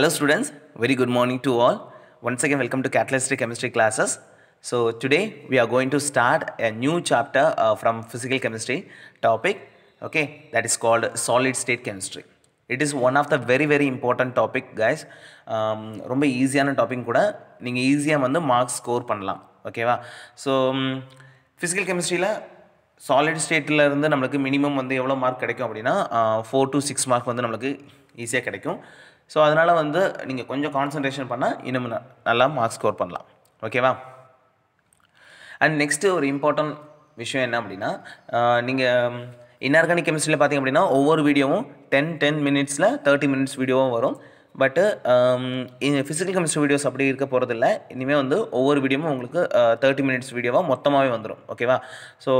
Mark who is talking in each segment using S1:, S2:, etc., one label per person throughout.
S1: Hello students, very good morning to all. Once again welcome to Catalytic Chemistry classes. So today we are going to start a new chapter uh, from physical chemistry topic okay that is called solid state chemistry. It is one of the very very important topic guys ரொம்ப ஈஸியான topic கூட நீங்கள் ஈஸியாக வந்து marks score பண்ணலாம் ஓகேவா so physical கெமிஸ்ட்ரியில் solid ஸ்டேட்டில் இருந்து நம்மளுக்கு மினிமம் வந்து எவ்வளோ மார்க் கிடைக்கும் அப்படின்னா ஃபோர் டு சிக்ஸ் மார்க் வந்து நம்மளுக்கு ஈஸியாக கிடைக்கும் ஸோ அதனால் வந்து நீங்கள் கொஞ்சம் கான்சன்ட்ரேஷன் பண்ணால் இன்னும் நல்லா மார்க் ஸ்கோர் பண்ணலாம் ஓகேவா அண்ட் நெக்ஸ்ட்டு ஒரு இம்பார்ட்டன்ட் விஷயம் என்ன அப்படின்னா நீங்கள் இன்ஆர்கானிக் கெமிஸ்ட்ரியில் பார்த்திங்க அப்படின்னா ஒவ்வொரு வீடியோவும் டென் டென் மினிட்ஸில் தேர்ட்டி மினிட்ஸ் வீடியோவும் வரும் பட்டு ஃபிசிக்கல் கெமிஸ்ட்ரி வீடியோஸ் அப்படி இருக்க போகிறதில்ல இனிமேல் வந்து ஒவ்வொரு வீடியோமும் உங்களுக்கு தேர்ட்டி மினிட்ஸ் வீடியோவாக மொத்தமாகவே வந்துடும் ஓகேவா ஸோ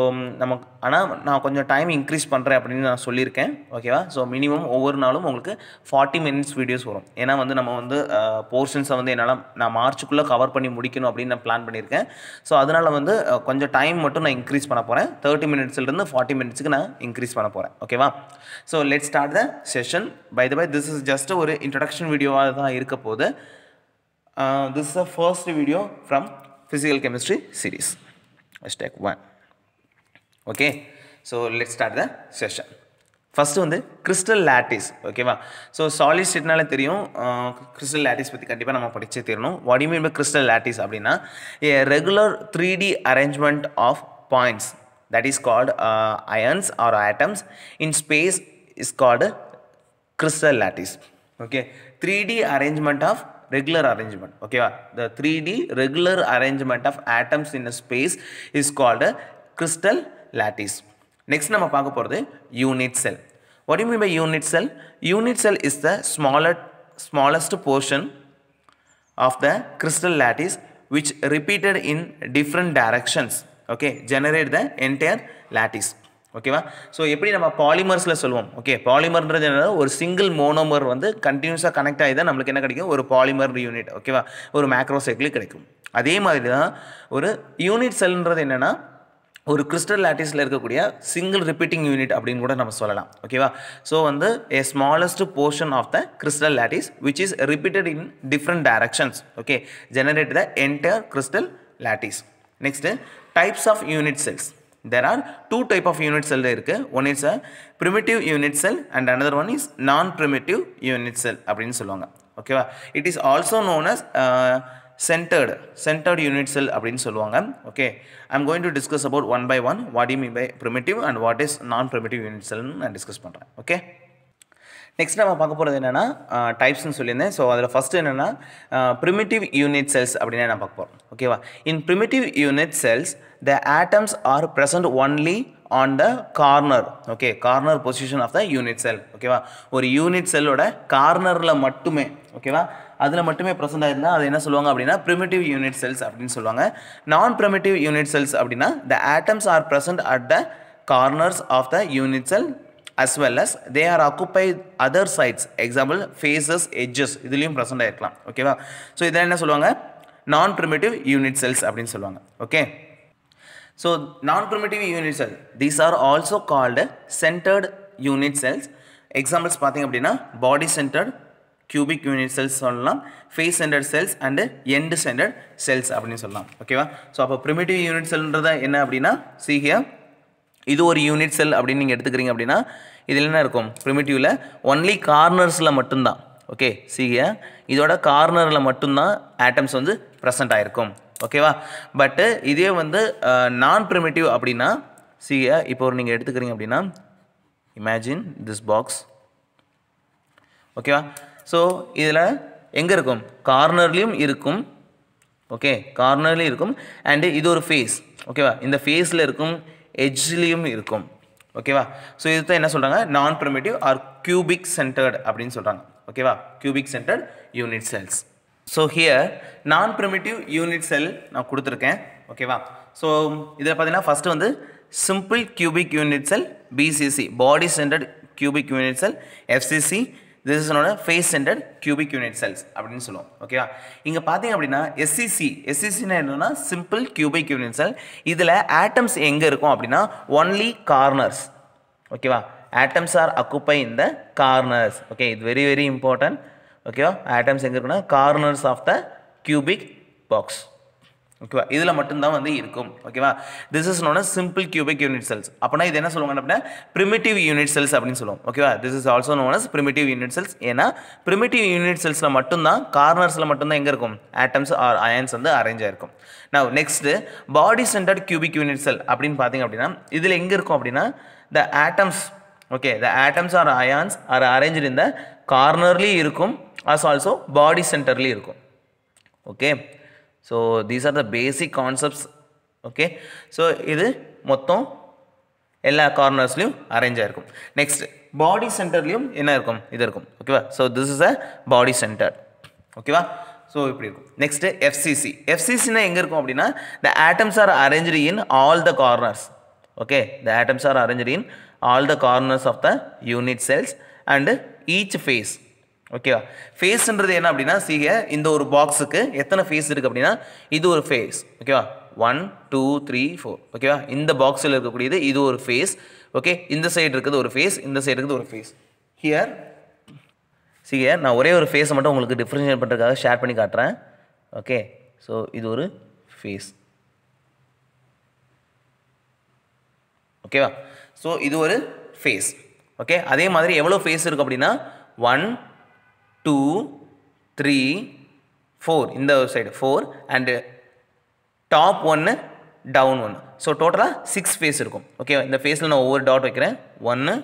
S1: நமக்கு ஆனால் நான் கொஞ்சம் டைம் இன்க்ரீஸ் பண்ணுறேன் அப்படின்னு நான் சொல்லியிருக்கேன் ஓகேவா ஸோ மினிமம் ஒவ்வொரு நாளும் உங்களுக்கு ஃபார்ட்டி மினிட்ஸ் வீடியோஸ் வரும் ஏன்னா வந்து நம்ம வந்து போர்ஷன்ஸை வந்து என்னால் நான் மார்ச்சுக்குள்ளே கவர் பண்ணி முடிக்கணும் அப்படின்னு நான் பிளான் பண்ணியிருக்கேன் ஸோ அதனால் வந்து கொஞ்சம் டைம் மட்டும் நான் இன்க்ரீஸ் பண்ண போகிறேன் தேர்ட்டி மினிட்ஸ்லேருந்து ஃபார்ட்டி மினிட்ஸுக்கு நான் இன்க்ரீஸ் பண்ண போகிறேன் ஓகேவா so let start the session by the by this is just ஒரு இன்ட்ரடக்ஷன் இன்ட்ரடக்ஷன் வீடியோவாக தான் இருக்க போது this is a first video from physical chemistry series hashtag one okay so let start the session first வந்து crystal lattice ஓகேவா so solid ஸ்டேட்னாலே தெரியும் crystal lattice பற்றி கண்டிப்பாக நம்ம படித்தே தெரியணும் what mean by crystal lattice அப்படின்னா a regular three D arrangement of points that is called ions or atoms in space is called crystal lattice okay 3D arrangement of regular arrangement okay the 3D regular arrangement of atoms in a space is called a crystal lattice next நம்ம பார்க்க போகிறது unit cell what do you mean by unit cell unit cell is the smaller smallest portion of the crystal lattice which repeated in different directions okay generate the entire lattice ஓகேவா so எப்படி நம்ம பாலிமர்ஸில் சொல்லுவோம் okay பாலிமர்ன்றது என்ன ஒரு single monomer வந்து கண்டினியூஸாக connect ஆகி தான் நம்மளுக்கு என்ன கிடைக்கும் ஒரு பாலிமர் யூனிட் ஓகேவா ஒரு மேக்ரோசைக்கிள் கிடைக்கும் அதே மாதிரி தான் ஒரு யூனிட் செல்ன்றது என்னென்னா ஒரு கிறிஸ்டல் லாட்டிஸில் இருக்கக்கூடிய சிங்கிள் ரிப்பீட்டிங் யூனிட் அப்படின்னு கூட நம்ம சொல்லலாம் ஓகேவா ஸோ வந்து a smallest portion of the crystal lattice which is repeated in different directions okay generate the entire crystal lattice next types of unit cells There are two type of unit cell இருக்குது one is a primitive unit cell and another one is non primitive unit cell அப்படின்னு சொல்லுவாங்க ஓகேவா it is also known as centred centred unit cell அப்படின்னு சொல்லுவாங்க okay I'm going to discuss about one by one what you mean by primitive and what is non primitive unit செல்னு நான் discuss பண்ணுறேன் okay next நம்ம பார்க்க போகிறது என்னென்னா டைப்ஸ்னு uh, சொல்லியிருந்தேன் ஸோ அதில் ஃபஸ்ட்டு என்னென்னா ப்ரிமிட்டிவ் uh, யூனிட் செல்ஸ் அப்படின்னு நான் பார்க்க போகிறோம் ஓகேவா in primitive unit cells the atoms are present only on the corner okay corner position of the unit cell ஓகேவா ஒரு யூனிட் செல்லோட கார்னரில் மட்டுமே ஓகேவா அதில் மட்டுமே ப்ரெசென்ட் ஆயிருந்தால் அதை என்ன சொல்லுவாங்க அப்படின்னா ப்ரிமிட்டிவ் யூனிட் செல்ஸ் அப்படின்னு சொல்லுவாங்க நான் ப்ரிமிட்டிவ் யூனிட் செல்ஸ் அப்படின்னா the atoms are present at the corners of the unit cell as well as they are occupy other sides example faces edges இதுலேயும் ப்ரெசென்ட் ஆகிருக்கலாம் ஓகேவா ஸோ இதெல்லாம் என்ன சொல்லுவாங்க நான் ப்ரிமிட்டிவ் யூனிட் செல்ஸ் அப்படின்னு சொல்லுவாங்க okay So non-primitive unit cell, these are also called centered unit cells. Examples பார்த்தீங்க அப்படின்னா body centred cubic unit cells சொல்லலாம் face centre cells and end centre cells அப்படின்னு சொல்லலாம் ஓகேவா ஸோ அப்போ ப்ரிமிட்டிவ் யூனிட் செல்ன்றதா என்ன அப்படின்னா சீகியா இது ஒரு யூனிட் செல் அப்படின்னு நீங்கள் எடுத்துக்கிறீங்க அப்படின்னா இதில் என்ன இருக்கும் ப்ரிமிட்டிவில் ஒன்லி கார்னர்ஸில் மட்டும்தான் ஓகே சீகியா இதோட கார்னரில் மட்டும்தான் ஆட்டம்ஸ் வந்து ப்ரெசென்ட் ஆகிருக்கும் ஓகேவா பட்டு இதே வந்து நான் ப்ரிமிட்டிவ் அப்படின்னா சி இப்போ ஒரு நீங்கள் எடுத்துக்கிறீங்க அப்படின்னா இமேஜின் திஸ் பாக்ஸ் ஓகேவா ஸோ இதில் எங்கே இருக்கும் கார்னர்லேயும் இருக்கும் ஓகே கார்னர்லேயும் இருக்கும் அண்டு இது ஒரு ஃபேஸ் ஓகேவா இந்த ஃபேஸில் இருக்கும் எஜ்லேயும் இருக்கும் ஓகேவா ஸோ இது தான் என்ன சொல்கிறாங்க நான் ப்ரிமேட்டிவ் ஆர் கியூபிக் சென்டர்டு அப்படின்னு சொல்கிறாங்க ஓகேவா cubic centred unit cells so here நான் primitive யூனிட் செல் நான் கொடுத்துருக்கேன் ஓகேவா ஸோ இதில் பார்த்தீங்கன்னா first வந்து simple cubic unit cell BCC body centred cubic unit cell FCC this is என்னோட face centred cubic unit cells அப்படின்னு சொல்லுவோம் ஓகேவா இங்கே பார்த்தீங்க அப்படின்னா எஸ்சிசி எஸ்சிசினா என்னன்னா சிம்பிள் கியூபிக் unit செல் இதில் ஆட்டம்ஸ் எங்கே இருக்கும் அப்படின்னா ஒன்லி கார்னர்ஸ் ஓகேவா ஆட்டம்ஸ் ஆர் அக்குப்பை இந்த கார்னர்ஸ் ஓகே இது வெரி வெரி இம்பார்ட்டன்ட் ஓகேவா ஆட்டம்ஸ் எங்கே இருக்குன்னா corners of the cubic box ஓகேவா இதில் மட்டும்தான் வந்து இருக்கும் ஓகேவா this is known simple cubic unit cells அப்படின்னா இது என்ன சொல்லுவாங்க அப்படின்னா பிரிமிட்டிவ் யூனிட் செல்ஸ் அப்படின்னு சொல்லுவோம் ஓகேவா this is also known as primitive unit cells ஏன்னா பிரிமிட்டிவ் யூனிட் செல்ஸில் மட்டும்தான் கார்னர்ஸில் மட்டும்தான் எங்கே இருக்கும் ஆட்டம்ஸ் ஆர் அயன்ஸ் வந்து அரேஞ்ச் ஆயிருக்கும் நான் next body centred cubic unit cell அப்படின்னு பார்த்தீங்க அப்படின்னா இதில் எங்கே இருக்கும் அப்படின்னா the atoms okay the atoms are ions are arrange in கார்னர்லேயும் இருக்கும் அஸ் ஆல்சோ பாடி சென்டர்லேயும் இருக்கும் okay so these are the basic concepts okay so இது மொத்தம் எல்லா கார்னர்ஸ்லையும் அரேஞ்ச் ஆகிருக்கும் நெக்ஸ்ட் பாடி சென்டர்லேயும் என்ன இருக்கும் இது இருக்கும் ஓகேவா so this is a body centre ஓகேவா ஸோ இப்படி இருக்கும் நெக்ஸ்ட்டு எஃப்சிசி எஃப்சிசினா எங்கே இருக்கும் அப்படின்னா the atoms are arrange in all the corners okay the atoms are arrange in all the corners of the unit cells and each face ஓகேவா ஃபேஸ்ன்றது என்ன அப்படின்னா சீக இந்த ஒரு பாக்ஸுக்கு எத்தனை ஃபேஸ் இருக்குது அப்படின்னா இது ஒரு ஃபேஸ் ஓகேவா ஒன் டூ த்ரீ ஃபோர் ஓகேவா இந்த பாக்ஸில் இருக்கக்கூடியது இது ஒரு ஃபேஸ் ஓகே இந்த சைடு இருக்குது ஒரு ஃபேஸ் இந்த சைடு இருக்குது ஒரு ஃபேஸ் ஹியர் சீக நான் ஒரே ஒரு ஃபேஸை மட்டும் உங்களுக்கு டிஃப்ரென்ஷியேட் பண்ணுறதுக்காக ஷேர் பண்ணி காட்டுறேன் ஓகே ஸோ இது ஒரு ஃபேஸ் ஓகேவா ஸோ இது ஒரு ஃபேஸ் ஓகே அதே மாதிரி எவ்வளோ ஃபேஸ் இருக்குது அப்படின்னா ஒன் டூ த்ரீ ஃபோர் இந்த சைடு ஃபோர் அண்டு டாப் ஒன்று டவுன் ஒன்று ஸோ டோட்டலாக சிக்ஸ் ஃபேஸ் இருக்கும் ஓகே இந்த ஃபேஸில் நான் ஒவ்வொரு டாட் வைக்கிறேன் ஒன்று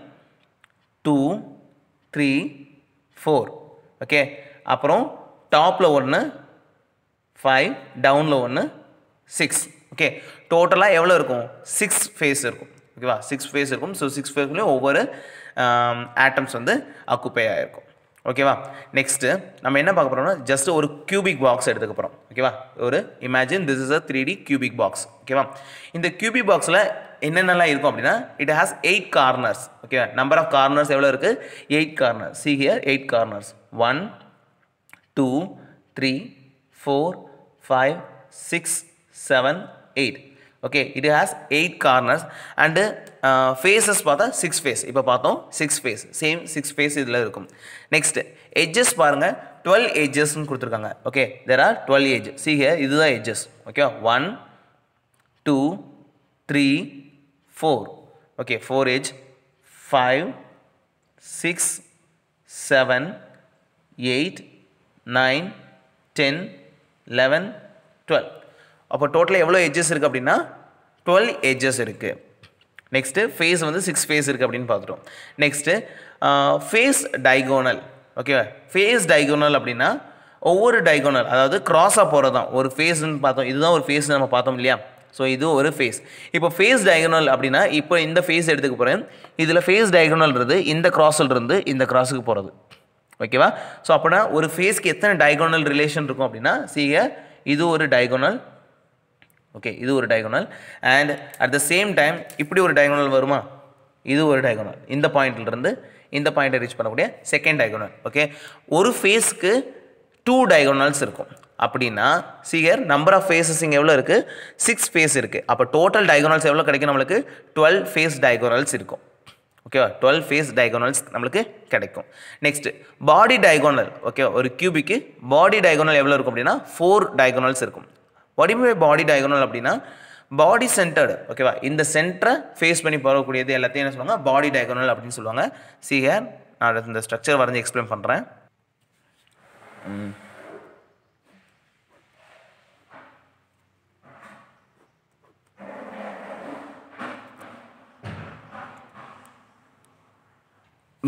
S1: டூ த்ரீ ஃபோர் ஓகே அப்புறம் டாப்பில் ஒன்று ஃபைவ் டவுனில் ஒன்று சிக்ஸ் ஓகே டோட்டலாக எவ்வளோ இருக்கும் சிக்ஸ் ஃபேஸ் இருக்கும் ஓகேவா சிக்ஸ் ஃபேஸ் இருக்கும் ஸோ சிக்ஸ் ஃபேஸ்லேயும் ஒவ்வொரு ஆட்டம்ஸ் வந்து அக்குப்பை ஆகிருக்கும் ஓகேவா நெக்ஸ்ட்டு நம்ம என்ன பார்க்க போகிறோம்னா ஜஸ்ட் ஒரு கியூபிக் பாக்ஸ் எடுத்துக்க போகிறோம் ஓகேவா ஒரு imagine this is a three D cubic box ஓகேவா இந்த கியூபிக் பாக்ஸில் என்னென்னலாம் இருக்கும் அப்படின்னா இட் ஹாஸ் எயிட் கார்னர்ஸ் ஓகேவா நம்பர் ஆஃப் கார்னர்ஸ் எவ்வளோ இருக்குது eight corners see here eight corners one two three four five six seven eight okay it has eight corners and faces பார்த்தா சிக்ஸ் ஃபேஸ் இப்போ பார்த்தோம் six face same six face இதில் இருக்கும் next edges பாருங்கள் twelve எஜஸ்ன்னு கொடுத்துருக்காங்க okay there are twelve edge சீக இதுதான் edges okay one two three four okay four edge five six seven eight nine ten eleven twelve அப்போ டோட்டலாக எவ்வளோ எஜ்ஜஸ் இருக்குது அப்படின்னா டுவெல் எஜ்ஜஸ் இருக்குது நெக்ஸ்ட்டு ஃபேஸ் வந்து சிக்ஸ் ஃபேஸ் இருக்குது அப்படின்னு பார்த்துட்டோம் நெக்ஸ்ட்டு ஃபேஸ் டைகோனல் ஓகேவா ஃபேஸ் டைகோனல் அப்படின்னா ஒவ்வொரு டைகோனல் அதாவது க்ராஸாக போகிறது தான் ஒரு ஃபேஸ்ன்னு பார்த்தோம் இதுதான் ஒரு ஃபேஸ் நம்ம பார்த்தோம் இல்லையா ஸோ இது ஒரு ஃபேஸ் இப்போ ஃபேஸ் டயகனல் அப்படின்னா இப்போ இந்த ஃபேஸ் எடுத்துக்க போகிறேன் இதில் ஃபேஸ் டயகனல்ன்றது இந்த க்ராஸில் இருந்து இந்த க்ராஸுக்கு போகிறது ஓகேவா ஸோ அப்படின்னா ஒரு ஃபேஸ்க்கு எத்தனை டயகோனல் ரிலேஷன் இருக்கும் அப்படின்னா சீக இது ஒரு டயகோனல் ஓகே இது ஒரு diagonal and at the same time இப்படி ஒரு டயகோனல் வருமா இது ஒரு டயகோனல் இந்த பாயிண்ட்லேருந்து இந்த பாயிண்ட்டை ரீச் பண்ணக்கூடிய செகண்ட் டயகோனல் ஓகே ஒரு ஃபேஸ்க்கு டூ டயகோனல்ஸ் இருக்கும் அப்படின்னா சீகர் நம்பர் ஆஃப் ஃபேஸஸ் இங்கே எவ்வளோ இருக்குது சிக்ஸ் ஃபேஸ் இருக்குது அப்போ டோட்டல் டயகோனல்ஸ் எவ்வளோ கிடைக்கும் நம்மளுக்கு டுவெல் ஃபேஸ் டயகோனல்ஸ் இருக்கும் ஓகேவா டுவெல் ஃபேஸ் டயகோனல்ஸ் நம்மளுக்கு கிடைக்கும் நெக்ஸ்ட் பாடி டயகோனல் ஓகே ஒரு கியூபிக்கு பாடி டயகோனல் எவ்வளோ இருக்கும் அப்படின்னா ஃபோர் டயகோனல்ஸ் இருக்கும் வடிவமை பாடி டயகனல் அப்படின்னா பாடி சென்டர்டு ஓகேவா இந்த சென்டரை ஃபேஸ் பண்ணி போகக்கூடியது எல்லாத்தையும் என்ன சொல்லுவாங்க பாடி டயகனல் அப்படின்னு சொல்லுவாங்க சிஹர் நான் இந்த ஸ்ட்ரக்சர் வரைஞ்சி எக்ஸ்பிளைன் பண்ணுறேன்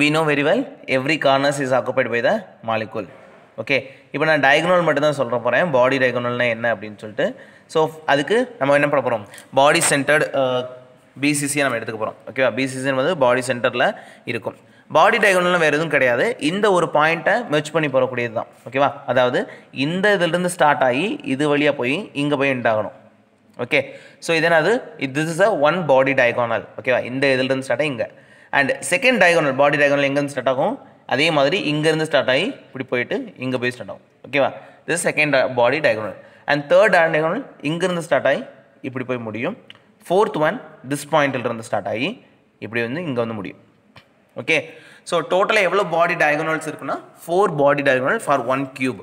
S1: we know very well every corner is occupied by the molecule okay இப்போ நான் டயக்னல் மட்டும் தான் சொல்கிற போகிறேன் பாடி டயக்னல்னால் என்ன அப்படின்னு சொல்லிட்டு ஸோ அதுக்கு நம்ம என்ன பண்ண போகிறோம் பாடி சென்டர்டு பிசிசியை நம்ம எடுத்துக்க போகிறோம் ஓகேவா பிசிசின்னு வந்து பாடி சென்டரில் இருக்கும் பாடி டயகோனல்லாம் வேறு எதுவும் கிடையாது இந்த ஒரு பாயிண்ட்டை மெர்ச் பண்ணி போகக்கூடியது தான் ஓகேவா அதாவது இந்த இதிலிருந்து ஸ்டார்ட் ஆகி இது வழியாக போய் இங்கே போய் எண்டாகணும் ஓகே ஸோ இதனாது this is a one body diagonal ஓகேவா இந்த இதுலேருந்து ஸ்டார்ட் ஆகி இங்கே and second diagonal body diagonal எங்கேருந்து ஸ்டார்ட் ஆகும் அதே மாதிரி இங்கேருந்து ஸ்டார்ட் ஆகி இப்படி போயிட்டு இங்கே போய் ஸ்டார்ட் ஆகும் ஓகேவா இது second body diagonal and third diagonal இங்கேருந்து ஸ்டார்ட் ஆகி இப்படி போய் முடியும் ஃபோர்த் ஒன் திஸ் பாயிண்ட்லேருந்து ஸ்டார்ட் ஆகி இப்படி வந்து இங்கே வந்து முடியும் ஓகே ஸோ டோட்டலாக எவ்வளோ பாடி டயகனல்ஸ் இருக்குன்னா four body diagonal for one cube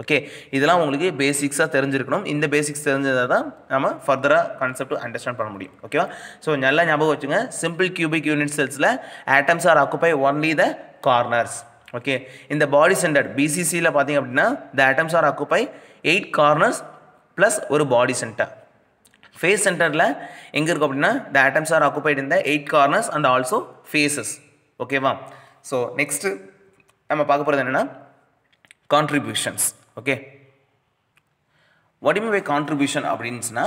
S1: okay இதெல்லாம் உங்களுக்கு பேசிக்ஸாக தெரிஞ்சிருக்கணும் இந்த பேசிக்ஸ் தெரிஞ்சதாக தான் நம்ம ஃபர்தராக கான்செப்ட் அண்டர்ஸ்டாண்ட் பண்ண முடியும் ஓகேவா ஸோ நல்லா ஞாபகம் வச்சுங்க சிம்பிள் கியூபிக் யூனிட் செல்ஸில் atoms are occupy only the corners okay இந்த பாடி சென்டர் பிசிசியில் பார்த்தீங்க அப்படின்னா the atoms are occupy eight corners plus ஒரு பாடி சென்டர் ஃபேஸ் சென்டரில் எங்கே இருக்கும் அப்படின்னா த ஆட்டம்ஸ் ஆர் ஆக்குப்பைட் இந்த eight corners and also faces ஓகேவா ஸோ நெக்ஸ்ட்டு நம்ம பார்க்க போகிறது என்னென்னா கான்ட்ரிபியூஷன்ஸ் ஓகே வடிமை பை கான்ட்ரிபியூஷன் அப்படின்ஸ்னா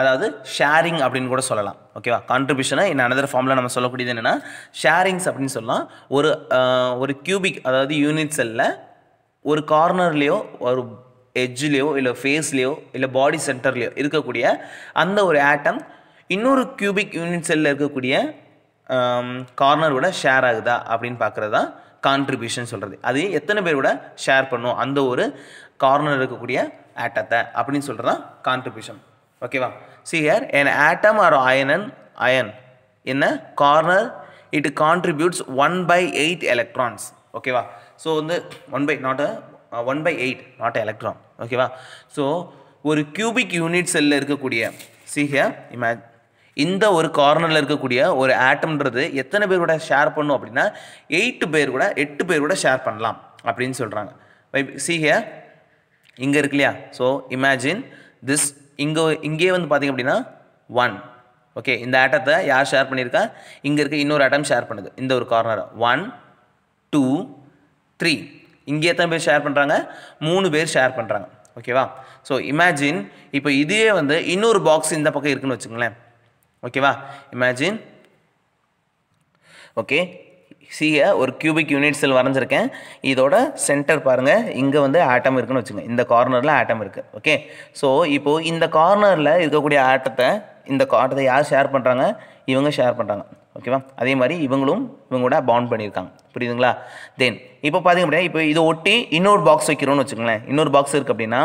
S1: அதாவது ஷேரிங் அப்படின்னு கூட சொல்லலாம் ஓகேவா கான்ட்ரிபியூஷனை என்ன அனதர் ஃபார்மில் நம்ம சொல்லக்கூடியது என்னென்னா ஷேரிங்ஸ் அப்படின்னு சொல்லலாம் ஒரு ஒரு கியூபிக் அதாவது யூனிட் செல்லில் ஒரு கார்னர்லேயோ ஒரு எஜ்ஜிலேயோ இல்லை ஃபேஸ்லேயோ இல்லை பாடி சென்டர்லேயோ இருக்கக்கூடிய அந்த ஒரு ஆட்டம் இன்னொரு கியூபிக் யூனிட் செல்லில் இருக்கக்கூடிய கார்னரோட ஷேர் ஆகுதா அப்படின்னு பார்க்குறது தான் கான்ட்ரிபியூஷன் சொல்கிறது அது எத்தனை பேரோட ஷேர் பண்ணும் அந்த ஒரு கார்னர் இருக்கக்கூடிய ஆட்டத்தை அப்படின்னு சொல்கிறது தான் கான்ட்ரிபியூஷன் ஓகேவா see here an atom or ion and ion என்ன corner it contributes one by eight electrons ஓகேவா ஸோ வந்து one by not a one by eight not a electron ஓகேவா ஸோ ஒரு கியூபிக் யூனிட் செல்லில் இருக்கக்கூடிய சி ஹியர் இமேஜ் இந்த ஒரு கார்னரில் இருக்கக்கூடிய ஒரு ஆட்டம்ன்றது எத்தனை பேர் கூட ஷேர் பண்ணும் அப்படின்னா எயிட்டு பேர் கூட எட்டு பேர் கூட ஷேர் பண்ணலாம் அப்படின்னு சொல்கிறாங்க சி ஹியர் இங்கே இருக்கு இல்லையா ஸோ இமேஜின் திஸ் இங்கே இங்கே வந்து பார்த்திங்க அப்படின்னா ஒன் ஓகே இந்த ஆட்டத்தை யார் ஷேர் பண்ணியிருக்கா இங்கே இருக்க இன்னொரு ஆட்டம் ஷேர் பண்ணுது இந்த ஒரு கார்னரை ஒன் டூ த்ரீ இங்கே எத்தனை பேர் ஷேர் பண்ணுறாங்க மூணு பேர் ஷேர் பண்ணுறாங்க ஓகேவா ஸோ இமேஜின் இப்போ இதே வந்து இன்னொரு பாக்ஸ் இந்த பக்கம் இருக்குன்னு வச்சுங்களேன் ஓகேவா இமேஜின் ஓகே சியை ஒரு கியூபிக் யூனிட்ஸில் வரைஞ்சிருக்கேன் இதோட சென்டர் பாருங்கள் இங்கே வந்து ஆட்டம் இருக்குன்னு வச்சுங்க இந்த கார்னரில் ஆட்டம் இருக்குது ஓகே ஸோ இப்போது இந்த கார்னரில் இருக்கக்கூடிய ஆட்டத்தை இந்த ஆட்டத்தை யார் ஷேர் பண்ணுறாங்க இவங்க ஷேர் பண்ணுறாங்க ஓகேவா அதே மாதிரி இவங்களும் இவங்களோட பாண்ட் பண்ணியிருக்காங்க புரியுதுங்களா தென் இப்போ பார்த்திங்க அப்படின்னா இப்போ இதை ஒட்டி இன்னொரு பாக்ஸ் வைக்கிறோன்னு வச்சுக்கோங்களேன் இன்னொரு பாக்ஸ் இருக்குது அப்படின்னா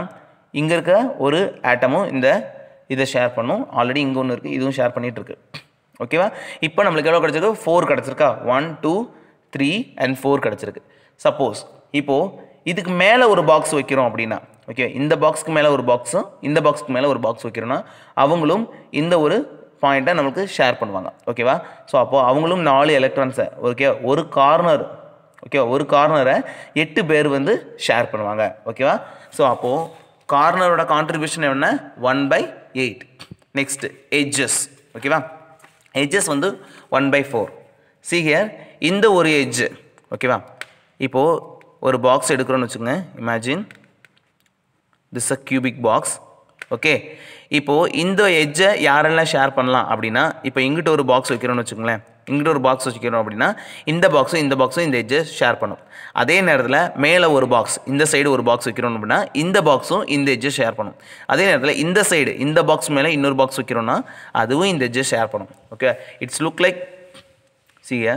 S1: இங்கே இருக்க ஒரு ஆட்டமும் இந்த இதை ஷேர் பண்ணும் ஆல்ரெடி இங்கே ஒன்று இருக்குது இதுவும் ஷேர் இருக்கு ஓகேவா இப்போ நம்மளுக்கு எவ்வளோ கிடச்சிருக்கு ஃபோர் கிடச்சிருக்கா one two three and four கிடச்சிருக்கு சப்போஸ் இப்போது இதுக்கு மேலே ஒரு பாக்ஸ் வைக்கிறோம் அப்படின்னா ஓகே இந்த பாக்ஸ்க்கு மேலே ஒரு பாக்ஸும் இந்த பாக்ஸ்க்கு மேலே ஒரு பாக்ஸ் வைக்கிறோன்னா அவங்களும் இந்த ஒரு பாயிண்ட்டை நம்மளுக்கு ஷேர் பண்ணுவாங்க ஓகேவா ஸோ அப்போது அவங்களும் நாலு எலக்ட்ரான்ஸை ஓகே ஒரு கார்னர் ஓகே ஒரு கார்னரை எட்டு பேர் வந்து ஷேர் பண்ணுவாங்க ஓகேவா ஸோ அப்போது கார்னரோட கான்ட்ரிபியூஷன் என்ன one by eight next edges ஓகேவா எட்ஜஸ் வந்து one by four see here இந்த ஒரு எட்ஜ் ஓகேவா இப்போது ஒரு பாக்ஸ் எடுக்கிறோன்னு வச்சுக்கோங்க imagine this a cubic box okay இப்போது இந்த எஜ்ஜை யாரெல்லாம் ஷேர் பண்ணலாம் அப்படின்னா இப்போ இங்கிட்ட ஒரு பாக்ஸ் வைக்கிறோம்னு வச்சுக்கோங்களேன் இங்கிட்ட ஒரு பாக்ஸ் வச்சுக்கிறோம் அப்படின்னா இந்த பாக்ஸும் இந்த பாக்ஸும் இந்த எஜ்ஜை ஷேர் பண்ணும் அதே நேரத்தில் மேலே ஒரு பாக்ஸ் இந்த சைடு ஒரு பாக்ஸ் வைக்கிறோம் அப்படின்னா இந்த பாக்ஸும் இந்த எஜ்ஜை ஷேர் பண்ணும் அதே நேரத்தில் இந்த சைடு இந்த பாக்ஸ் மேலே இன்னொரு பாக்ஸ் வைக்கிறோன்னா அதுவும் இந்த எஜ்ஜை ஷேர் பண்ணும் ஓகே இட்ஸ் லுக் லைக் சிய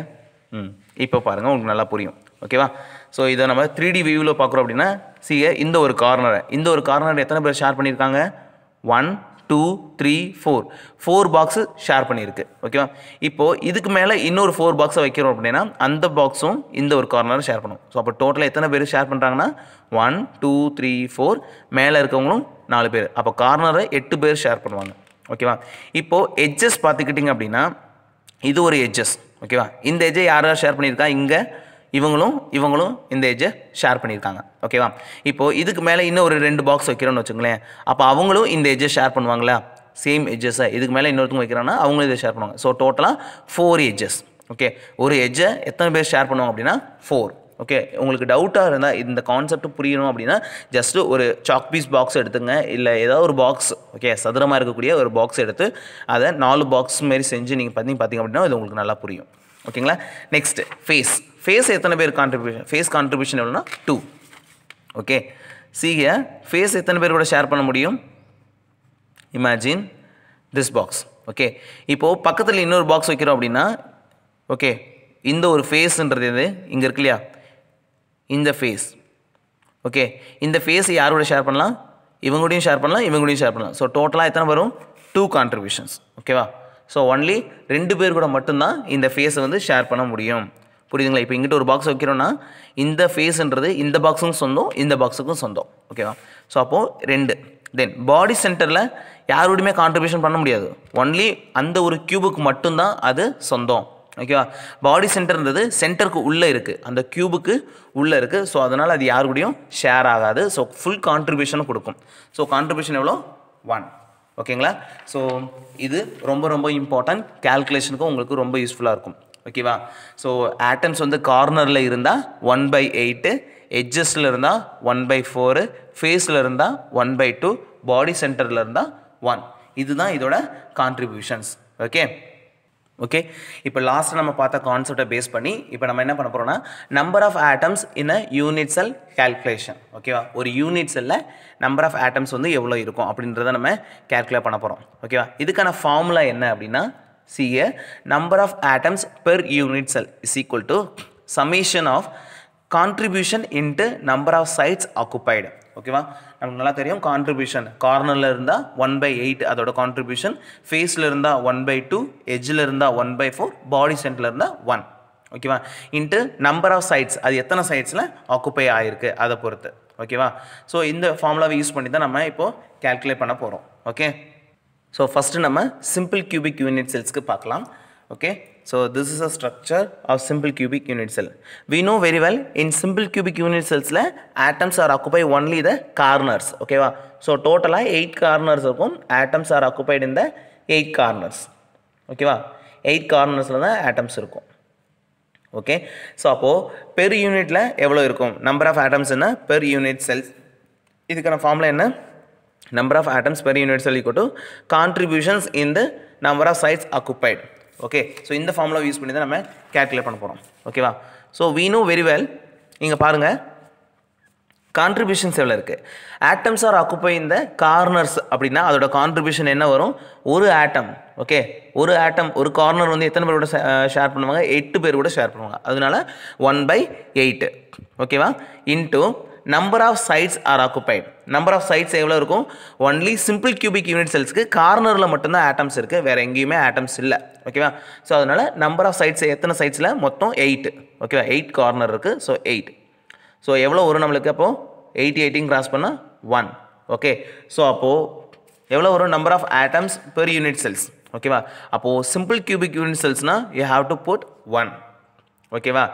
S1: ம் இப்போ பாருங்கள் உங்களுக்கு நல்லா புரியும் ஓகேவா ஸோ இதை நம்ம த்ரீ டி வியூவில் பார்க்குறோம் அப்படின்னா சிய இந்த ஒரு கார்னரை இந்த ஒரு கார்னர் எத்தனை பேர் ஷேர் பண்ணியிருக்காங்க one two three four four box share பண்ணியிருக்கு ஓகேவா இப்போது இதுக்கு மேலே இன்னொரு ஃபோர் பாக்ஸை வைக்கிறோம் அப்படின்னா அந்த பாக்ஸும் இந்த ஒரு கார்னரை ஷேர் பண்ணும் ஸோ அப்போ டோட்டலாக எத்தனை பேர் ஷேர் பண்ணுறாங்கன்னா ஒன் டூ த்ரீ ஃபோர் மேலே இருக்கவங்களும் நாலு பேர் அப்போ கார்னரை எட்டு பேர் ஷேர் பண்ணுவாங்க ஓகேவா இப்போது எட்ஜஸ் பார்த்துக்கிட்டிங்க அப்படின்னா இது ஒரு எட்ஜஸ் ஓகேவா இந்த எஜ்ஜை யார் யார் ஷேர் பண்ணியிருக்கா இங்கே இவங்களும் இவங்களும் இந்த ஏஜை ஷேர் பண்ணியிருக்காங்க ஓகேவா இப்போது இதுக்கு மேலே இன்னும் ஒரு ரெண்டு பாக்ஸ் வைக்கிறோன்னு வச்சுங்களேன் அப்போ அவங்களும் இந்த ஏஜை ஷேர் பண்ணுவாங்களா சேம் எஜ்ஜஸை இதுக்கு மேலே இன்னொருத்தவங்க வைக்கிறாங்கன்னா அவங்களும் இதை ஷேர் பண்ணுவாங்க ஸோ டோட்டலாக ஃபோர் ஏஜஸ் ஓகே ஒரு எஜ்ஜை எத்தனை பேர் ஷேர் பண்ணுவாங்க அப்படின்னா ஃபோர் ஓகே உங்களுக்கு டவுட்டாக இருந்தால் இந்த கான்செப்ட் புரியணும் அப்படின்னா ஜஸ்ட்டு ஒரு சாக் பீஸ் பாக்ஸ் எடுத்துங்க இல்லை ஏதாவது ஒரு பாக்ஸ் ஓகே சதுரமாக இருக்கக்கூடிய ஒரு பாக்ஸ் எடுத்து அதை நாலு பாக்ஸ் மாரி செஞ்சு நீங்கள் பார்த்திங்க பார்த்திங்க அப்படின்னா இது உங்களுக்கு நல்லா புரியும் ஓகேங்களா நெக்ஸ்ட்டு ஃபேஸ் ஃபேஸ் எத்தனை பேர் கான்ட்ரிபியூஷன் ஃபேஸ் கான்ட்ரிபியூஷன் எவ்வளோனா டூ ஓகே சீக்கிய ஃபேஸ் எத்தனை பேர் கூட ஷேர் பண்ண முடியும் இமேஜின் திஸ் பாக்ஸ் ஓகே இப்போது பக்கத்தில் இன்னொரு பாக்ஸ் வைக்கிறோம் அப்படின்னா ஓகே இந்த ஒரு ஃபேஸுன்றது இது இங்கே இருக்கு இல்லையா இந்த ஃபேஸ் ஓகே இந்த ஃபேஸ் யாரோட ஷேர் பண்ணலாம் இவங்கூடையும் ஷேர் பண்ணலாம் இவங்கூடையும் ஷேர் பண்ணலாம் ஸோ டோட்டலாக எத்தனை வரும் டூ கான்ட்ரிபியூஷன்ஸ் ஓகேவா ஸோ ஒன்லி ரெண்டு பேர் கூட மட்டும்தான் இந்த ஃபேஸை வந்து ஷேர் பண்ண முடியும் புரியுதுங்களா இப்போ இங்கிட்ட ஒரு பாக்ஸ் வைக்கிறோன்னா இந்த ஃபேஸுன்றது இந்த பாக்ஸுக்கும் சொந்தம் இந்த பாக்ஸுக்கும் சொந்தம் ஓகேவா ஸோ அப்போது ரெண்டு தென் பாடி சென்டரில் யாரோடையுமே கான்ட்ரிபியூஷன் பண்ண முடியாது ஒன்லி அந்த ஒரு கியூபுக்கு மட்டும்தான் அது சொந்தம் ஓகேவா பாடி சென்டர்ன்றது சென்டருக்கு உள்ளே இருக்குது அந்த கியூபுக்கு உள்ளே இருக்குது ஸோ அதனால் அது யாரு கூடயும் ஷேர் ஆகாது ஸோ ஃபுல் கான்ட்ரிபியூஷனும் கொடுக்கும் ஸோ கான்ட்ரிபியூஷன் எவ்வளோ ஒன் ஓகேங்களா ஸோ இது ரொம்ப ரொம்ப இம்பார்ட்டன்ட் கேல்குலேஷனுக்கும் உங்களுக்கு ரொம்ப யூஸ்ஃபுல்லாக இருக்கும் ஓகேவா ஸோ ஆட்டம்ஸ் வந்து கார்னரில் இருந்தால் ஒன் பை எயிட்டு எட்ஜஸில் இருந்தால் ஒன் பை ஃபோரு ஃபேஸில் இருந்தால் ஒன் பை டூ பாடி சென்டரில் இருந்தால் ஒன் இதுதான் இதோட கான்ட்ரிபியூஷன்ஸ் ஓகே ஓகே இப்போ லாஸ்ட்டில் நம்ம பார்த்த கான்செப்டை பேஸ் பண்ணி இப்போ நம்ம என்ன பண்ண போகிறோம்னா number of atoms in a unit cell calculation ஓகேவா ஒரு யூனிட் செல்லில் நம்பர் ஆஃப் ஆட்டம்ஸ் வந்து எவ்வளோ இருக்கும் அப்படின்றத நம்ம கேல்குலேட் பண்ண போகிறோம் ஓகேவா இதுக்கான ஃபார்முலா என்ன அப்படின்னா see a number of atoms per unit cell is equal to summation of contribution into number of sites occupied ஓகேவா நமக்கு நல்லா தெரியும் கான்ட்ரிபியூஷன் கார்னரில் இருந்தால் ஒன் பை எயிட் அதோட கான்ட்ரிபியூஷன் ஃபேஸில் இருந்தால் ஒன் பை டூ எஜ்ஜில் இருந்தால் ஒன் பை ஃபோர் பாடி சென்டரில் இருந்தால் ஒன் ஓகேவா இன்ட்டு நம்பர் ஆஃப் சைட்ஸ் அது எத்தனை சைட்ஸில் ஆக்குப்பை ஆகிருக்கு அதை பொறுத்து ஓகேவா ஸோ இந்த ஃபார்முலாவை யூஸ் பண்ணி தான் நம்ம இப்போது கேல்குலேட் பண்ண போகிறோம் ஓகே ஸோ ஃபஸ்ட்டு நம்ம சிம்பிள் கியூபிக் யூனிட் செல்ஸ்க்கு பார்க்கலாம் okay so this is a structure of simple cubic unit cell we know very well in simple cubic unit செல்ஸில் atoms are occupy only the corners ஓகேவா so டோட்டலாக eight corners இருக்கும் atoms are occupied இந்த eight corners ஓகேவா eight கார்னர்ஸில் தான் atoms இருக்கும் okay so அப்போது பெர் யூனிட்டில் எவ்வளோ இருக்கும் நம்பர் ஆஃப் ஆட்டம்ஸ் என்ன பெர் யூனிட் செல்ஸ் இதுக்கான ஃபார்மில் என்ன number of atoms per unit cell equal to contributions in the number of sites occupied okay so இந்த formula யூஸ் பண்ணி தான் நம்ம calculate பண்ண போகிறோம் ஓகேவா so we know very well இங்கே பாருங்கள் கான்ட்ரிபியூஷன்ஸ் எவ்வளோ இருக்குது ஆட்டம்ஸ் ஆர் ஆக்குப்பை இந்த கார்னர்ஸ் அப்படின்னா அதோட கான்ட்ரிபியூஷன் என்ன வரும் ஒரு ஆட்டம் ஓகே ஒரு ஆட்டம் ஒரு கார்னர் வந்து எத்தனை பேரோட ஷேர் பண்ணுவாங்க எட்டு பேர் கூட ஷேர் பண்ணுவாங்க அதனால ஒன் பை எயிட்டு ஓகேவா into number of sites are occupied number of sites எவ்வளோ இருக்கும் ஒன்லி சிம்பிள் கியூபிக் யூனிட் செல்ஸ்க்கு கார்னரில் மட்டும்தான் ஆட்டம்ஸ் இருக்குது வேறு எங்கேயுமே ஆட்டம்ஸ் இல்லை ஓகேவா ஸோ அதனால் நம்பர் ஆஃப் சைட்ஸ் எத்தனை சைட்ஸில் மொத்தம் எயிட் ஓகேவா எயிட் கார்னர் இருக்குது ஸோ எயிட் ஸோ எவ்வளோ வரும் நம்மளுக்கு அப்போது எயிட்டி எயிட்டிங் கிராஸ் பண்ணால் ஒன் ஓகே ஸோ அப்போது எவ்வளோ வரும் number of atoms per unit cells ஓகேவா அப்போது சிம்பிள் கியூபிக் யூனிட் செல்ஸ்னால் you have to put one ஓகேவா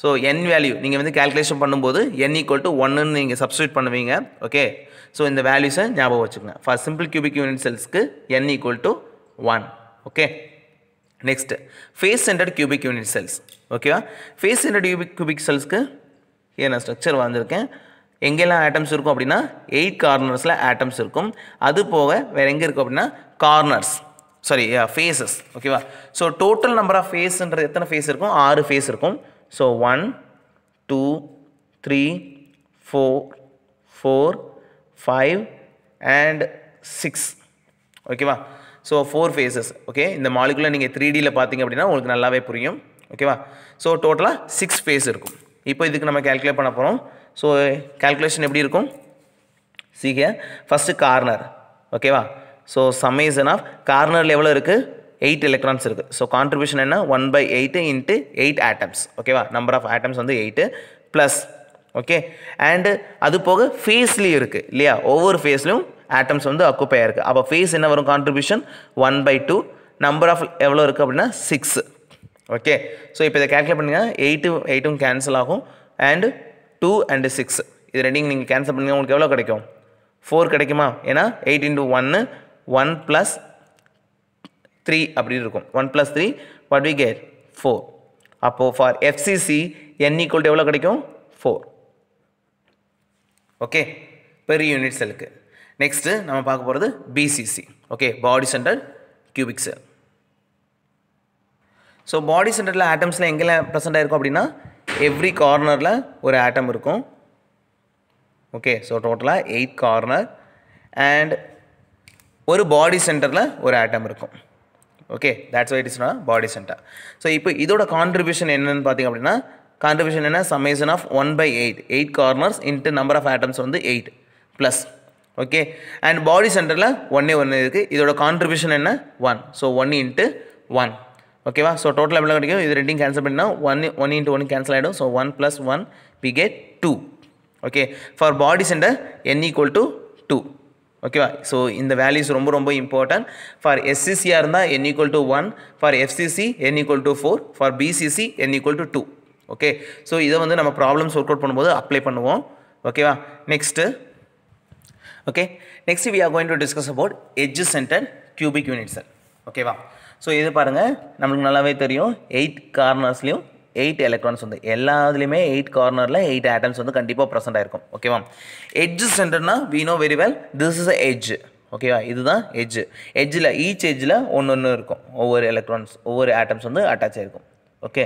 S1: ஸோ என் வேல்யூ நீங்கள் வந்து கேல்குலேஷன் பண்ணும்போது என் ஈக்குவல் டு ஒன்றுன்னு நீங்கள் சப்ஸ்டியூட் பண்ணுவீங்க ஓகே ஸோ இந்த வேல்யூஸை ஞாபகம் வச்சுக்கோங்க ஃபார் சிம்பிள் கியூபிக் யூனிட் செல்ஸ்க்கு N equal to one okay next face centred cubic unit cells ஓகேவா ஃபேஸ் சென்டர்ட் கியூபிக் கியூபிக் செல்ஸ்க்கு என்ன ஸ்ட்ரக்சர் வந்திருக்கேன் எங்கெல்லாம் ஆட்டம்ஸ் இருக்கும் அப்படின்னா எயிட் கார்னர்ஸில் ஆட்டம்ஸ் இருக்கும் அது போக வேறு எங்கே இருக்கும் அப்படின்னா கார்னர்ஸ் சாரி ஃபேஸஸ் ஓகேவா ஸோ டோட்டல் நம்பர் ஆஃப் ஃபேஸ்ன்றது எத்தனை ஃபேஸ் இருக்கும் ஆறு ஃபேஸ் இருக்கும் So 1, 2, 3, 4, 4, 5 and 6. ஓகேவா ஸோ ஃபோர் ஃபேஸஸ் ஓகே இந்த மாலிகுலர் நீங்கள் த்ரீ டியில் பார்த்தீங்க அப்படின்னா உங்களுக்கு நல்லாவே புரியும் ஓகேவா ஸோ டோட்டலாக சிக்ஸ் ஃபேஸ் இருக்கும் இப்போ இதுக்கு நம்ம கேல்குலேட் பண்ண போகிறோம் ஸோ கேல்குலேஷன் எப்படி இருக்கும் சீக்கிய ஃபஸ்ட்டு கார்னர் ஓகேவா ஸோ சமேசன் ஆஃப் கார்னரில் எவ்வளோ இருக்குது எயிட் எலக்ட்ரான்ஸ் இருக்குது ஸோ கான்ட்ரிபியூஷன் என்ன one by eight into eight atoms ஓகேவா நம்பர் ஆஃப் ஆட்டம்ஸ் வந்து எயிட்டு ப்ளஸ் ஓகே அண்டு அது போக ஃபேஸ்லேயும் இருக்குது இல்லையா ஒவ்வொரு ஃபேஸ்லையும் ஆட்டம்ஸ் வந்து அக்குப்பையாக இருக்குது அப்போ ஃபேஸ் என்ன வரும் contribution one by two number of எவ்வளோ இருக்குது அப்படின்னா சிக்ஸ் ஓகே ஸோ இப்போ இதை கேல்குலேட் பண்ணிங்கன்னா எயிட்டு எயிட்டும் கேன்சல் ஆகும் அண்டு டூ அண்டு சிக்ஸ் இது ரெண்டிங் நீங்கள் கேன்சல் பண்ணுங்கள் உங்களுக்கு எவ்வளோ கிடைக்கும் ஃபோர் கிடைக்குமா ஏன்னா எயிட் இன்ட்டு ஒன்று ஒன் ப்ளஸ் த்ரீ அப்படின்னு இருக்கும் one plus three what we get four அப்போது ஃபார் எஃப்சிசி என் ஈக்குவல் எவ்வளோ கிடைக்கும் ஃபோர் ஓகே பெரிய யூனிட் செல்லுக்கு நெக்ஸ்ட்டு நம்ம பார்க்க போகிறது BCC okay body centre cubic cell so body சென்டரில் ஆட்டம்ஸில் எங்கெல்லாம் ப்ரெசென்ட் ஆகிருக்கும் அப்படின்னா எவ்ரி கார்னரில் ஒரு ஆட்டம் இருக்கும் ஓகே ஸோ டோட்டலாக எயிட் கார்னர் அண்ட் ஒரு பாடி சென்டரில் ஒரு ஆட்டம் இருக்கும் ஓகே தேட்ஸ் வை இட் நான் பாடி சென்டர் ஸோ இப்போ இதோட கான்ட்ரிபியூஷன் என்னன்னு பார்த்தீங்க அப்படின்னா கான்ட்ரிபியூஷன் என்ன summation of one by eight eight corners into number of atoms வந்து eight plus okay and body சென்டரில் ஒன்னே ஒன்று இருக்குது இதோட கான்ட்ரிபியூஷன் என்ன one so one into one ஓகேவா ஸோ டோட்டல் எவ்வளோ கிடைக்கும் இது ரெண்டையும் கேன்சல் பண்ணால் one one into one cancel ஆகிடும் so one plus one we get two okay for body centre N equal to ஓகேவா ஸோ இந்த வேல்யூஸ் ரொம்ப ரொம்ப இம்பார்ட்டன்ட் ஃபார் எஸ்சிசியாக இருந்தால் N equal to one for FCC N equal to four for BCC N equal to two okay so இதை வந்து நம்ம problems work out பண்ணும்போது அப்ளை பண்ணுவோம் ஓகேவா next okay next we are going to discuss about edge centre cubic unit sir ஓகேவா ஸோ இது பாருங்கள் நம்மளுக்கு நல்லாவே தெரியும் எயிட் கார்னர்ஸ்லேயும் எயிட் எலக்ட்ரான்ஸ் வந்து எல்லாத்துலேயுமே எயிட் கார்னரில் எயிட் ஆட்டம்ஸ் வந்து கண்டிப்பாக ப்ரெசென்ட் ஆயிருக்கும் ஓகேவா எட்ஜு சென்டர்னா we know very well this is edge ஓகேவா இதுதான் எட்ஜு எட்ஜில் ஈச் எட்ஜில் ஒன்று ஒன்று இருக்கும் ஒவ்வொரு எலக்ட்ரான்ஸ் ஒவ்வொரு ஆட்டம்ஸ் வந்து அட்டாச் ஆகிருக்கும் okay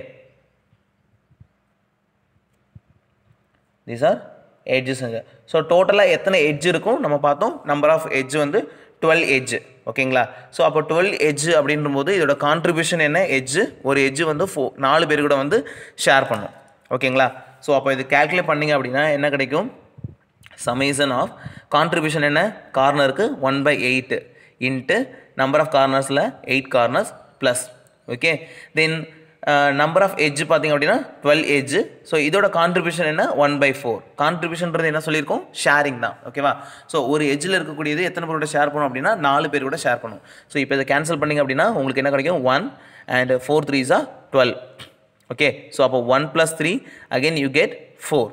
S1: these are edges so டோட்டலாக எத்தனை எட்ஜ் இருக்கும் நம்ம பார்த்தோம் நம்பர் ஆஃப் எட்ஜ் வந்து டுவெல் எட்ஜ் ஓகேங்களா ஸோ அப்போ டுவெல் எஜ்ஜு அப்படின்றபோது இதோட கான்ட்ரிபியூஷன் என்ன எஜ் ஒரு எஜ்ஜு வந்து ஃபோ நாலு பேர் கூட வந்து ஷேர் பண்ணும் ஓகேங்களா ஸோ அப்போ இது கேல்குலேட் பண்ணிங்க அப்படின்னா என்ன கிடைக்கும் சமீசன் ஆஃப் கான்ட்ரிபியூஷன் என்ன கார்னருக்கு one by eight into number of கார்னர்ஸில் eight corners plus okay then number of edge பார்த்திங்க அப்படின்னா டுவெல் ஏஜ் ஸோ இதோட கான்ட்ரிபியூஷன் என்ன ஒன் பை ஃபோர் கான்ட்ரிபியூஷன்றது என்ன சொல்லியிருக்கோம் ஷேரிங் தான் ஓகேவா ஸோ ஒரு எஜ்ஜில் இருக்கக்கூடியது எத்தனை பேரோட ஷேர் பண்ணும் அப்படின்னா நாலு பேர் கூட ஷேர் பண்ணும் ஸோ இப்போ இதை கேன்சல் பண்ணிங்க அப்படின்னா உங்களுக்கு என்ன கிடைக்கும் ஒன் அண்ட் ஃபோர் த்ரீஸா டுவெல் ஓகே ஸோ அப்போ one plus three again you get four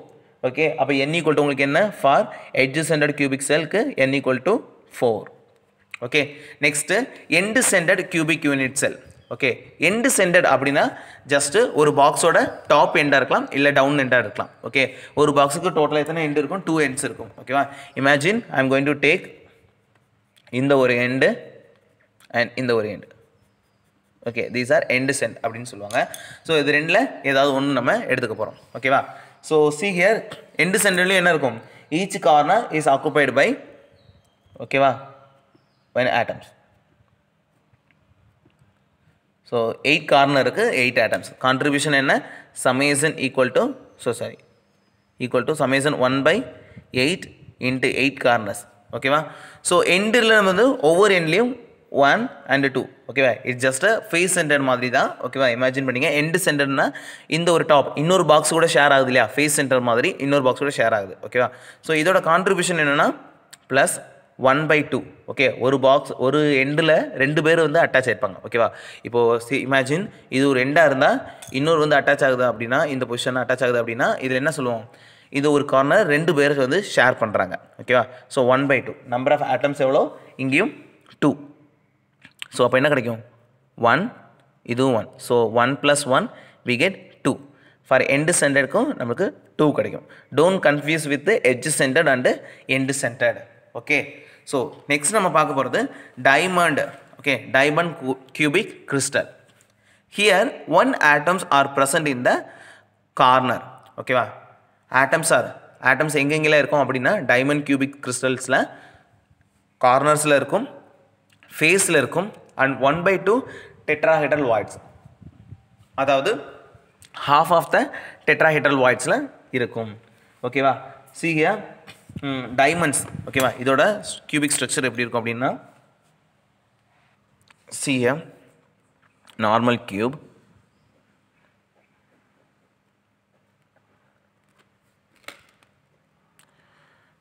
S1: okay அப்போ என் ஈக்குவல் டு உங்களுக்கு என்ன ஃபார் எட்ஜு சென்டர்ட் கியூபிக் செல்க்கு N equal to four okay next end centred cubic unit cell okay end centred அப்படின்னா just ஒரு பாக்ஸோட top எண்டாக இருக்கலாம் இல்லை down எண்டாக இருக்கலாம் ஓகே ஒரு பாக்ஸுக்கு டோட்டலாக எத்தனை எண்டு இருக்கும் டூ எண்ட்ஸ் இருக்கும் ஓகேவா imagine I am going to take இந்த ஒரு எண்டு அண்ட் இந்த ஒரு end okay these are end centred அப்படின்னு சொல்லுவாங்க ஸோ இது ரெண்டில் ஏதாவது ஒன்று நம்ம எடுத்துக்க போகிறோம் ஓகேவா ஸோ சி ஹியர் எண்டு சென்டர்லையும் என்ன இருக்கும் each corner is occupied by ஓகேவா பை ஆட்டம்ஸ் ஸோ எயிட் கார்னருக்கு எயிட் ஆட்டம்ஸ் கான்ட்ரிபியூஷன் என்ன summation equal to so sorry equal to summation one by eight into eight corners ஓகேவா ஸோ எண்டில் வந்து ஒவ்வொரு எண்ட்லேயும் ஒன் அண்டு டூ ஓகேவா இட்ஸ் ஜஸ்ட் ஃபேஸ் சென்டர் மாதிரி தான் ஓகேவா இமேஜின் பண்ணிங்க எண்டு சென்டர்னா இந்த ஒரு டாப் இன்னொரு பாக்ஸ் கூட ஷேர் ஆகுது இல்லையா ஃபேஸ் சென்டர் மாதிரி இன்னொரு பாக்ஸ் கூட ஷேர் ஆகுது ஓகேவா ஸோ இதோட கான்ட்ரிபியூஷன் என்னென்னா plus one by two okay ஒரு பாக்ஸ் ஒரு எண்டில் ரெண்டு பேர் வந்து அட்டாச் ஆயிருப்பாங்க ஓகேவா இப்போது சி இமேஜின் இது ஒரு எண்டாக இருந்தால் இன்னொரு வந்து அட்டாச் ஆகுது அப்படின்னா இந்த பொசிஷன் அட்டாச் ஆகுது அப்படின்னா இதில் என்ன சொல்லுவோம் இது ஒரு கார்னர் ரெண்டு பேர் வந்து ஷேர் பண்ணுறாங்க ஓகேவா so one by two number of atoms எவ்வளோ இங்கேயும் டூ ஸோ அப்போ என்ன கிடைக்கும் ஒன் இதுவும் one so one plus one we get two for end சென்டர்க்கும் நம்மளுக்கு டூ கிடைக்கும் don't confuse with edge centred and end centred okay so next நம்ம பார்க்க போகிறது diamond okay diamond cubic crystal here one atoms are present in the corner ஓகேவா atoms are atoms எங்கெங்கெல்லாம் இருக்கும் அப்படின்னா டைமண்ட் கியூபிக் கிறிஸ்டல்ஸில் கார்னர்ஸில் இருக்கும் ஃபேஸில் இருக்கும் and one by two tetrahedral voids அதாவது ஹாஃப் ஆஃப் த டெட்ராஹைட்ரல் வாய்ட்ஸில் இருக்கும் ஓகேவா சி ஹியர் டைமண்ட்ஸ் ஓகேவா இதோட கியூபிக் ஸ்ட்ரக்சர் எப்படி இருக்கும் அப்படின்னா சிஎம் நார்மல் கியூப்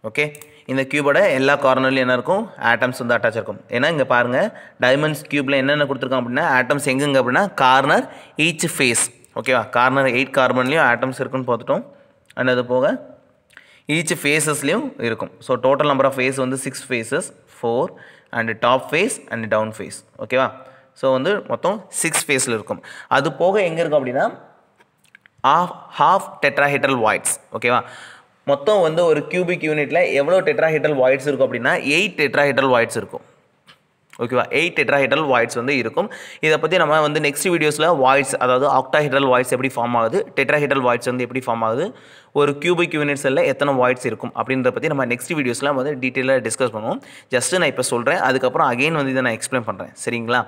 S1: ஓகே இந்த கியூபோட எல்லா கார்னர்லையும் என்ன இருக்கும் ஆட்டம்ஸ் வந்து அட்டாச் இருக்கும் ஏன்னா இங்கே பாருங்கள் டைமண்ட்ஸ் க்யூப்பில் என்னென்ன கொடுத்துருக்கோம் அப்படின்னா ஆட்டம்ஸ் எங்கெங்க அப்படின்னா கார்னர் ஈச் ஃபேஸ் ஓகேவா கார்னர் எயிட் கார்பன்லேயும் ஆட்டம்ஸ் இருக்குன்னு பார்த்துட்டோம் அண்ட் அது போக ஈச் ஃபேஸஸ்லேயும் இருக்கும் so total number of face வந்து six faces four and top face and down face ஓகேவா ஸோ வந்து மொத்தம் சிக்ஸ் ஃபேஸில் இருக்கும் அது போக எங்கே இருக்கும் அப்படின்னா ஹாஃப் டெட்ராஹெட்ரல் வாய்ட்ஸ் ஓகேவா மொத்தம் வந்து ஒரு கியூபிக் யூனிட்டில் எவ்வளோ டெட்ராஹெட்ரல் வாய்ட்ஸ் இருக்கும் அப்படின்னா எயிட் டெட்ராஹெட்ரல் வாய்ட்ஸ் இருக்கும் ஓகேவா எயிட் டெட்ராஹெட்ரல் வாய்ட்ஸ் வந்து இருக்கும் இதை பற்றி நம்ம வந்து நெக்ஸ்ட் வீடியோஸில் வாய்ட்ஸ் அதாவது ஆக்டாஹெட்ரல் வாய்ட்ஸ் எப்படி ஃபார்ம் ஆகுது டெட்ராஹெட்ரல் வாய்ட்ஸ் வந்து எப்படி ஃபார்ம் ஆகுது ஒரு கியூபிக் யூனிட்ஸில் எத்தனை வாய்ட்ஸ் இருக்கும் அப்படின்றத பற்றி நம்ம நெக்ஸ்ட் வீடியோஸில் வந்து டீட்டெயிலாக டிஸ்கஸ் பண்ணுவோம் ஜஸ்ட்டு நான் இப்போ சொல்கிறேன் அதுக்கப்புறம் அகெயின் வந்து இதை நான் எக்ஸ்பிளைன் பண்ணுறேன் சரிங்களா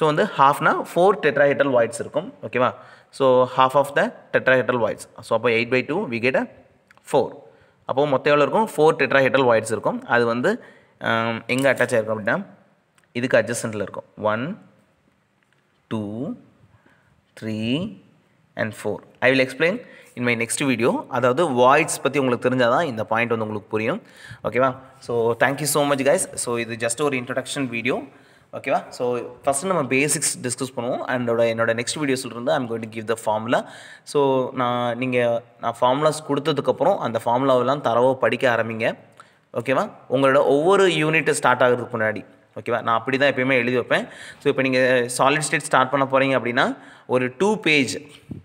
S1: ஸோ வந்து ஹாஃப்னா ஃபோர் டெட்ராஹெட்ரல் வாய்ட்ஸ் இருக்கும் ஓகேவா so half of the tetrahedral voids so அப்போ eight by two we get a four அப்போது மொத்தம் எவ்வளோ இருக்கும் ஃபோர் டெட்ராஹெட்ரல் வாய்ட்ஸ் இருக்கும் அது வந்து எங்கே அட்டாச் ஆகிருக்கும் அப்படின்னா இதுக்கு அட்ஜஸ்டண்ட்டில் இருக்கும் one two three and four I will explain in my next video அதாவது வாய்ட்ஸ் பற்றி உங்களுக்கு தெரிஞ்சால் தான் இந்த பாயிண்ட் வந்து உங்களுக்கு புரியும் ஓகேவா so thank you so much guys so இது ஜஸ்ட் ஒரு இன்ட்ரடக்ஷன் வீடியோ ஓகேவா ஸோ ஃபஸ்ட்டு நம்ம பேசிக்ஸ் டிஸ்கஸ் பண்ணுவோம் அண்டோட என்னோட நெக்ஸ்ட் வீடியோஸில் இருந்து I'm going to give the formula so நான் நீங்கள் நான் ஃபார்முலாஸ் கொடுத்ததுக்கப்புறம் அந்த ஃபார்முலாவெல்லாம் தரவோ படிக்க ஆரம்பிங்க ஓகேவா உங்களோட ஒவ்வொரு யூனிட்டு ஸ்டார்ட் ஆகிறதுக்கு முன்னாடி ஓகேவா நான் அப்படி தான் எப்பயுமே எழுதி வைப்பேன் ஸோ இப்போ நீங்கள் சாலிட் ஸ்டேட் ஸ்டார்ட் பண்ண போகிறீங்க அப்படின்னா ஒரு டூ பேஜ்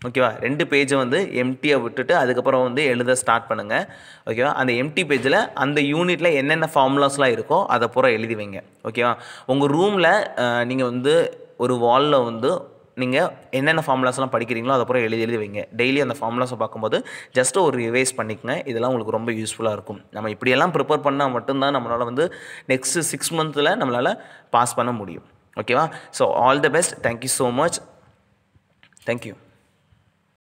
S1: ஓகேவா ரெண்டு பேஜை வந்து எம்டியை விட்டுட்டு அதுக்கப்புறம் வந்து எழுத ஸ்டார்ட் பண்ணுங்கள் ஓகேவா அந்த எம்டி பேஜில் அந்த யூனிட்டில் என்னென்ன ஃபார்முலாஸ்லாம் இருக்கோ அதை பூரா எழுதி வைங்க ஓகேவா உங்கள் ரூமில் நீங்கள் வந்து ஒரு வாலில் வந்து நீங்கள் என்னென்ன ஃபார்முலாஸ்லாம் படிக்கிறீங்களோ அதை எழுதி எழுதி வைங்க டெய்லி அந்த ஃபார்முலாஸை பார்க்கும்போது ஜஸ்ட் ஒரு ரிவைஸ் பண்ணிக்கங்க இதெல்லாம் உங்களுக்கு ரொம்ப யூஸ்ஃபுல்லாக இருக்கும் நம்ம இப்படியெல்லாம் ப்ரிப்பேர் பண்ணால் மட்டும்தான் நம்மளால் வந்து நெக்ஸ்ட்டு சிக்ஸ் மந்த்தில் நம்மளால் பாஸ் பண்ண முடியும் ஓகேவா so all the best thank you so much thank you